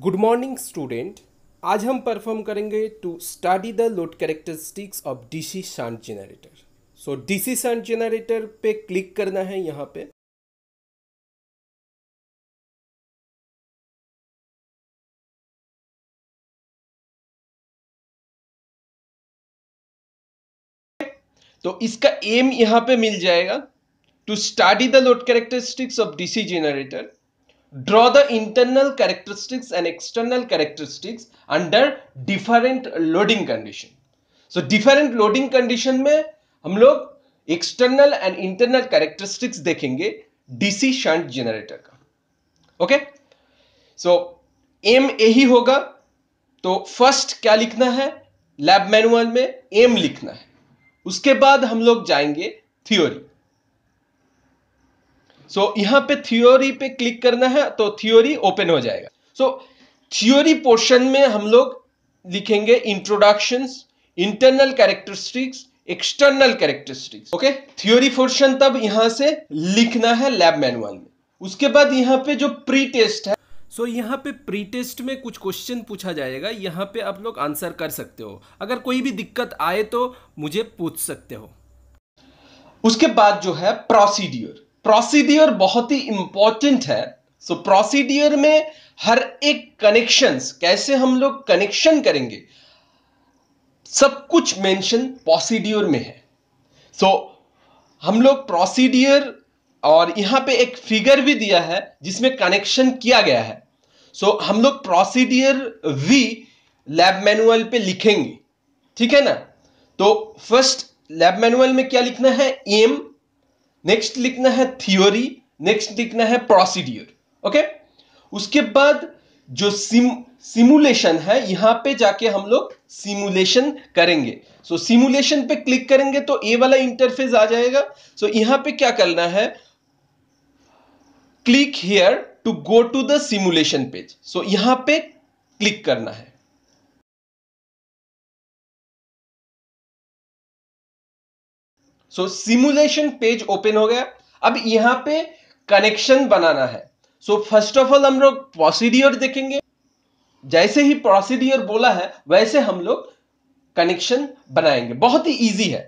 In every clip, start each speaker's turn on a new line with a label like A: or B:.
A: Good morning student आज हम perform करेंगे to study the load characteristics of DC shunt generator so DC shunt generator पे click करना है यहाँ पे तो इसका एम यहाँ पे मिल जाएगा to study the load characteristics of DC generator draw the internal characteristics and external characteristics under different loading condition. So different loading condition में हम लोग external and internal characteristics देखेंगे DC shunt generator का okay so M A ही होगा तो first क्या लिखना है लैब मैनुअल में एम लिखना है उसके बाद हम लोग जाएंगे थ्योरी सो so, यहां पे थ्योरी पे क्लिक करना है तो थ्योरी ओपन हो जाएगा सो थ्योरी पोर्शन में हम लोग लिखेंगे introduction internal characteristics external characteristics okay theory portion तब यहां से लिखना है लैब मैनुअल में उसके बाद यहां पे जो प्री टेस्ट है सो so, यहाँ पे प्री टेस्ट में कुछ क्वेश्चन पूछा जाएगा यहाँ पे आप लोग आंसर कर सकते हो अगर कोई भी दिक्कत आए तो मुझे पूछ सकते हो उसके बाद जो है प्रोसीड्योर प्रोसीडियर बहुत ही इंपॉर्टेंट है सो so, प्रोसीडियर में हर एक कनेक्शंस कैसे हम लोग कनेक्शन करेंगे सब कुछ मेंशन प्रोसीड्योर में है सो so, हम लोग प्रोसीडियर और यहां पे एक फिगर भी दिया है जिसमें कनेक्शन किया गया है सो so, हम लोग प्रोसीडियर वी लैब मैनुअल पे लिखेंगे ठीक है ना तो फर्स्ट लैब मैनुअल में क्या लिखना है एम नेक्स्ट लिखना है थियोरी नेक्स्ट लिखना है प्रोसीड्योर ओके उसके बाद जो सिम सिमुलेशन है यहां पे जाके हम लोग सिमुलेशन करेंगे सो so, सिमुलेशन पे क्लिक करेंगे तो ए वाला इंटरफेस आ जाएगा सो so, यहां पे क्या करना है click here to go to the simulation page so यहां पे क्लिक करना है सो सिमुलेशन पेज ओपन हो गया अब यहां पे कनेक्शन बनाना है सो फर्स्ट ऑफ ऑल हम लोग प्रोसीडियर देखेंगे जैसे ही प्रोसीडियर बोला है वैसे हम लोग कनेक्शन बनाएंगे बहुत ही इजी है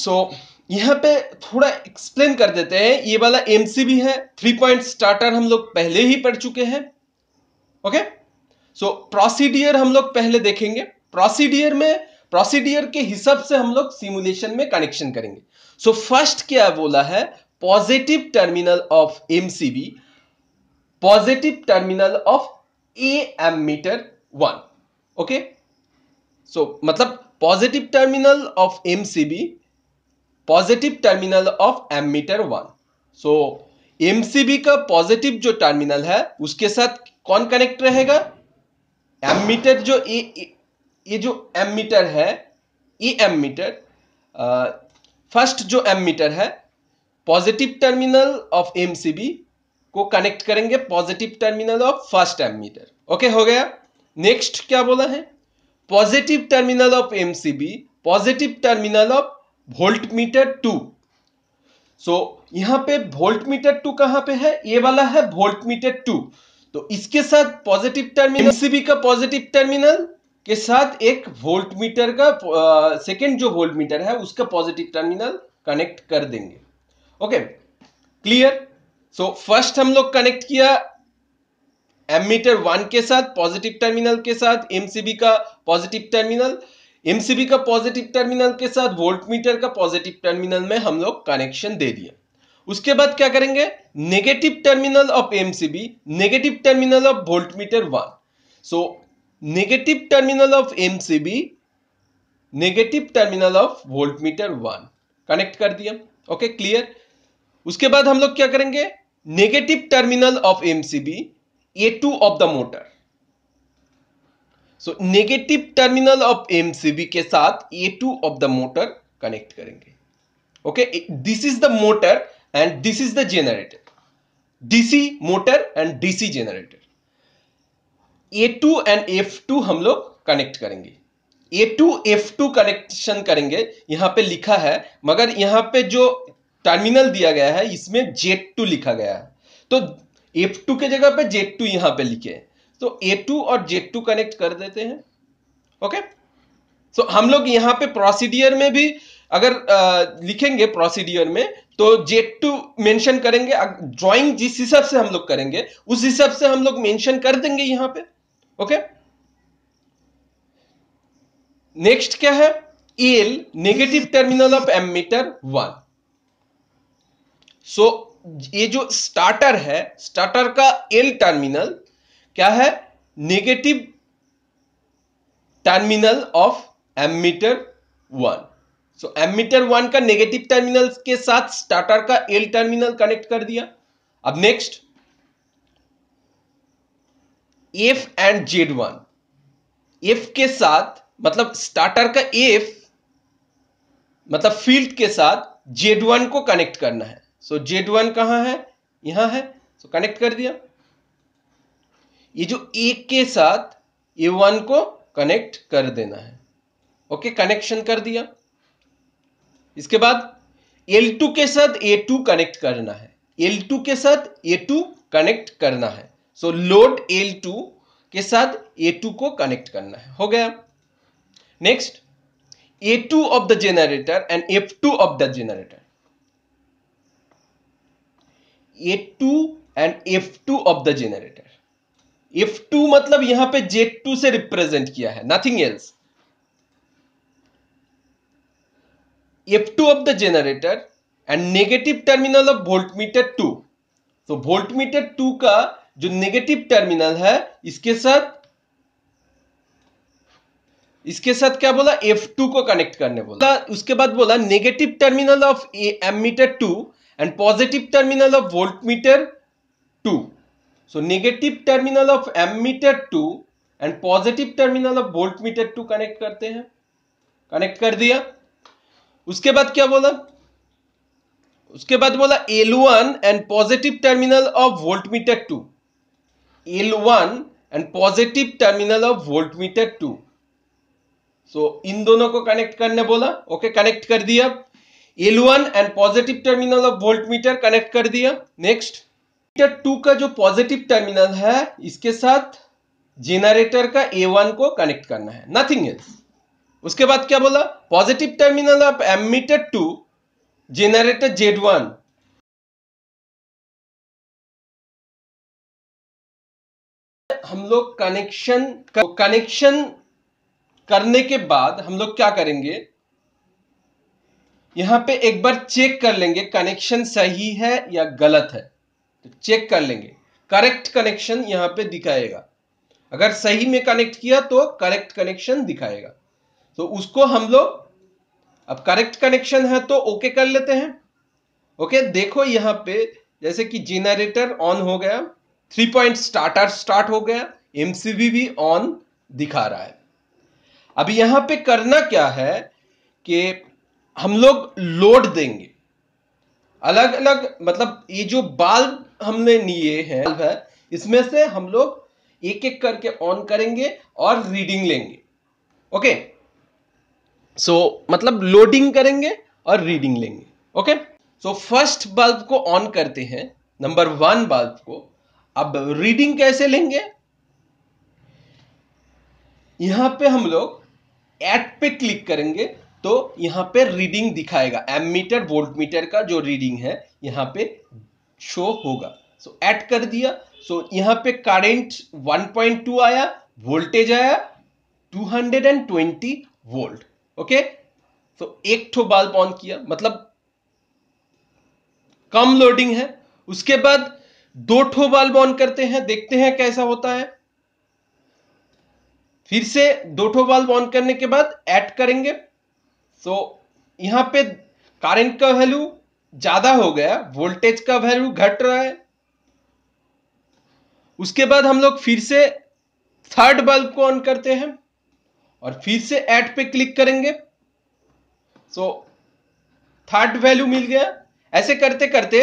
A: सो so, यहां पे थोड़ा एक्सप्लेन कर देते हैं ये वाला एमसीबी है थ्री पॉइंट स्टार्टर हम लोग पहले ही पढ़ चुके हैं ओके सो प्रोसीडियर हम लोग पहले देखेंगे प्रोसीडियर में प्रोसीडियर के हिसाब से हम लोग सिमुलेशन में कनेक्शन करेंगे सो so, फर्स्ट क्या बोला है positive terminal of MCB positive terminal of A ammeter one okay so मतलब positive terminal of MCB positive terminal of ammeter one so MCB का पॉजिटिव जो terminal है उसके साथ कौन कनेक्ट रहेगा एमीटर जो ए, ए, ये जो एम मीटर है ई एम मीटर फर्स्ट जो एम मीटर है positive terminal of M C B को कनेक्ट करेंगे positive terminal of first ammeter okay हो गया नेक्स्ट क्या बोला है positive terminal of M C B positive terminal of voltmeter two so यहां पे वोल्ट मीटर टू कहां पे है ये वाला है वोल्ट मीटर टू तो इसके साथ पॉजिटिव टर्मिनल एमसीबी का पॉजिटिव टर्मिनल के साथ एक वोल्ट मीटर का सेकेंड जो वोल्ट मीटर है उसका पॉजिटिव टर्मिनल कनेक्ट कर देंगे ओके क्लियर सो फर्स्ट हम लोग कनेक्ट किया एमीटर वन के साथ पॉजिटिव टर्मिनल के साथ एमसीबी का पॉजिटिव टर्मिनल एमसीबी का पॉजिटिव टर्मिनल के साथ वोल्ट मीटर का पॉजिटिव टर्मिनल में हम लोग कनेक्शन दे दिया उसके बाद क्या करेंगे negative terminal of MCB negative terminal of voltmeter one so negative terminal of MCB negative terminal of voltmeter one connect कर दिया ओके क्लियर उसके बाद हम लोग क्या करेंगे negative terminal of MCB A two of the motor so negative terminal of MCB के साथ A two of the motor connect करेंगे okay this is the motor and this is the generator DC motor and DC generator A two and F two हम लोग connect करेंगे A two F two connection करेंगे यहां पे लिखा है मगर यहां पे जो टर्मिनल दिया गया है इसमें जेट टू लिखा गया है तो एफ टू के जगह पे जेट टू यहां पे लिखे तो ए टू और जेड टू कनेक्ट कर देते हैं ओके तो हम लोग यहाँ पे प्रोसीडियर में भी अगर आ, लिखेंगे प्रोसीडियर में तो जेट टू मेंशन करेंगे ड्राइंग जिस हिसाब से हम लोग करेंगे उस हिसाब से हम लोग मेंशन कर देंगे यहां पे ओके नेक्स्ट क्या है L negative terminal of ammeter one so ये जो स्टार्टर है स्टार्टर का एल टर्मिनल क्या है negative terminal of ammeter one so ammeter one का नेगेटिव टर्मिनल के साथ स्टार्टर का एल टर्मिनल कनेक्ट कर दिया अब next F and Z one F के साथ मतलब स्टार्टर का एफ मतलब फील्ड के साथ जेड वन को कनेक्ट करना है सो जेड वन कहां है यहां है सो so, कनेक्ट कर दिया ये जो ए के साथ ए वन को कनेक्ट कर देना है ओके okay, कनेक्शन कर दिया इसके बाद एल टू के साथ ए टू कनेक्ट करना है एल टू के साथ ए टू कनेक्ट करना है सो लोड एल टू के साथ ए टू को कनेक्ट करना है हो गया next A two of the generator and F two of the generator A two and F two of the generator F two मतलब यहां पे जेड टू से रिप्रेजेंट किया है nothing else F two of the generator and negative terminal of voltmeter two तो voltmeter two का जो negative terminal है इसके साथ इसके साथ क्या बोला F2 को कनेक्ट करने बोला उसके बाद बोला negative terminal of ammeter two and positive terminal of voltmeter two so negative terminal of ammeter two and positive terminal of voltmeter two connect करते हैं कनेक्ट कर दिया उसके बाद क्या बोला उसके बाद बोला L1 and positive terminal of voltmeter two L1 and positive terminal of voltmeter 2. So, इन दोनों को कनेक्ट करने बोला ओके okay, कनेक्ट कर दिया L1 one and positive terminal of voltmeter connect कर दिया नेक्स्ट मीटर टू का जो पॉजिटिव टर्मिनल है इसके साथ जेनरेटर का ए वन को कनेक्ट करना है नथिंग एल्स उसके बाद क्या बोला positive terminal of ammeter two generator Z one हम लोग कनेक्शन कनेक्शन करने के बाद हम लोग क्या करेंगे यहां पे एक बार चेक कर लेंगे कनेक्शन सही है या गलत है तो चेक कर लेंगे करेक्ट कनेक्शन यहां पे दिखाएगा अगर सही में कनेक्ट किया तो करेक्ट कनेक्शन दिखाएगा तो उसको हम लोग अब करेक्ट कनेक्शन है तो ओके okay कर लेते हैं ओके okay, देखो यहां पे जैसे कि जेनरेटर ऑन हो गया थ्री पॉइंट स्टार्टर स्टार्ट हो गया एमसीबी भी ऑन दिखा रहा है अब यहां पे करना क्या है कि हम लोग लोड देंगे अलग अलग मतलब ये जो बाल्ब हमने लिए हैं है इसमें से हम लोग एक एक करके ऑन करेंगे और रीडिंग लेंगे ओके सो so, मतलब लोडिंग करेंगे और रीडिंग लेंगे ओके सो फर्स्ट बल्ब को ऑन करते हैं नंबर वन बल्ब को अब रीडिंग कैसे लेंगे यहां पे हम लोग एट पे क्लिक करेंगे तो यहां पे रीडिंग दिखाएगा एम मीटर वोल्ट मीटर का जो रीडिंग है यहां पे शो होगा सो so, एट कर दिया सो so, यहां पे करंट 1.2 आया वोल्टेज आया 220 वोल्ट ओके तो एक ठो बल्ब ऑन किया मतलब कम लोडिंग है उसके बाद दो ठो बल्ब ऑन करते हैं देखते हैं कैसा होता है फिर से दो ठो बल्ब ऑन करने के बाद ऐड करेंगे so, तो यहां पे करंट का वैल्यू ज्यादा हो गया वोल्टेज का वैल्यू घट रहा है उसके बाद हम लोग फिर से थर्ड बल्ब को ऑन करते हैं और फिर से ऐड पे क्लिक करेंगे सो थर्ड वैल्यू मिल गया ऐसे करते करते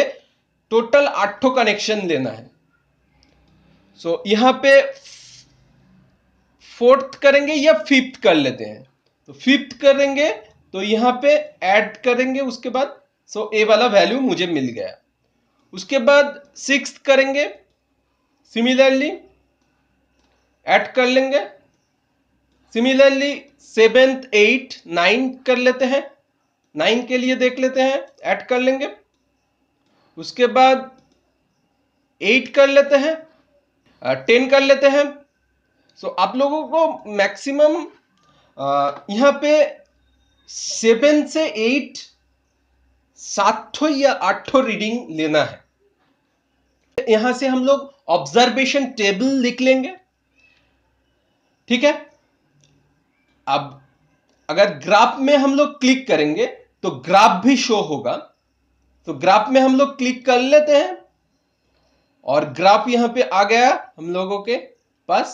A: टोटल आठों कनेक्शन लेना है सो so, यहां पे फोर्थ करेंगे या फिफ्थ कर लेते हैं तो फिफ्थ करेंगे तो यहां पे ऐड करेंगे उसके बाद सो so, ए वाला वैल्यू मुझे मिल गया उसके बाद सिक्स करेंगे सिमिलरली ऐड कर लेंगे सिमिलरली सेवेंथ एट नाइन कर लेते हैं नाइन के लिए देख लेते हैं ऐड कर लेंगे उसके बाद एट कर लेते हैं टेन कर लेते हैं सो so, आप लोगों को मैक्सिमम यहाँ पे सेवन से एट सातों या आठों रीडिंग लेना है यहां से हम लोग ऑब्जर्वेशन टेबल लिख लेंगे ठीक है अब अगर ग्राफ में हम लोग क्लिक करेंगे तो ग्राफ भी शो होगा तो ग्राफ में हम लोग क्लिक कर लेते हैं और ग्राफ यहां पे आ गया हम लोगों के पास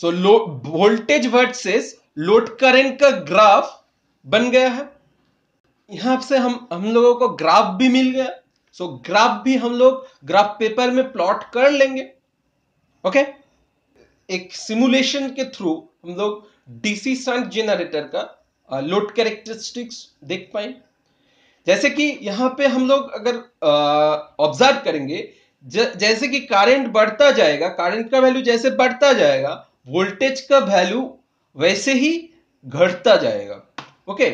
A: सो लो वोल्टेज वर्सेस लोड करंट का ग्राफ बन गया है यहां से हम हम लोगों को ग्राफ भी मिल गया सो so, ग्राफ भी हम लोग ग्राफ पेपर में प्लॉट कर लेंगे ओके okay? एक सिमुलेशन के थ्रू हम लोग डीसी सेंट जेनरेटर का लोड uh, कैरेक्टरिस्टिक्स देख पाए जैसे कि यहाँ पे हम लोग अगर ऑब्जर्व करेंगे ज, जैसे कि करंट बढ़ता जाएगा करंट का वैल्यू जैसे बढ़ता जाएगा वोल्टेज का वैल्यू वैसे ही घटता जाएगा ओके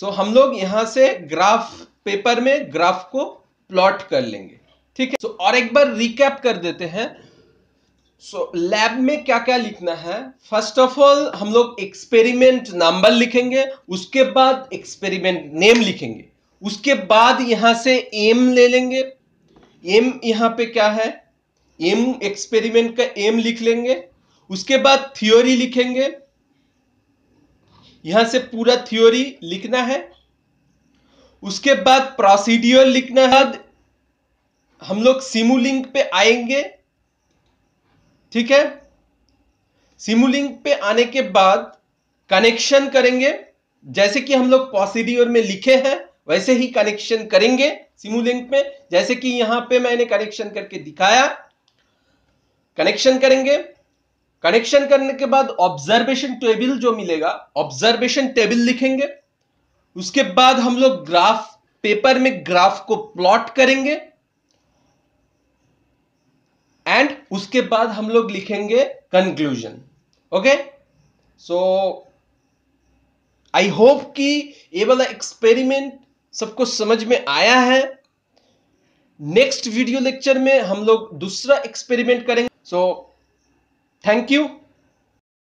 A: सो हम लोग यहां से ग्राफ पेपर में ग्राफ को प्लॉट कर लेंगे ठीक है सो और एक बार रिकैप कर देते हैं सो लैब में क्या क्या लिखना है फर्स्ट ऑफ ऑल हम लोग एक्सपेरिमेंट नंबर लिखेंगे उसके बाद एक्सपेरिमेंट नेम लिखेंगे उसके बाद यहां से एम ले लेंगे एम यहां पे क्या है एम एक्सपेरिमेंट का एम लिख लेंगे उसके बाद थ्योरी लिखेंगे यहां से पूरा थ्योरी लिखना है उसके बाद प्रोसीड्योर लिखना है हम लोग सिमुलिंक पे आएंगे ठीक है सिमुलिंक पे आने के बाद कनेक्शन करेंगे जैसे कि हम लोग प्रोसीड्योर में लिखे हैं वैसे ही कनेक्शन करेंगे सिमुलिंक में जैसे कि यहां पे मैंने कनेक्शन करके दिखाया कनेक्शन करेंगे कनेक्शन करने के बाद ऑब्जर्वेशन टेबल जो मिलेगा ऑब्जर्वेशन टेबल लिखेंगे उसके बाद हम लोग ग्राफ पेपर में ग्राफ को प्लॉट करेंगे एंड उसके बाद हम लोग लिखेंगे conclusion okay so I hope कि ये वाला एक्सपेरिमेंट सबको समझ में आया है नेक्स्ट वीडियो लेक्चर में हम लोग दूसरा एक्सपेरिमेंट करेंगे सो थैंक यू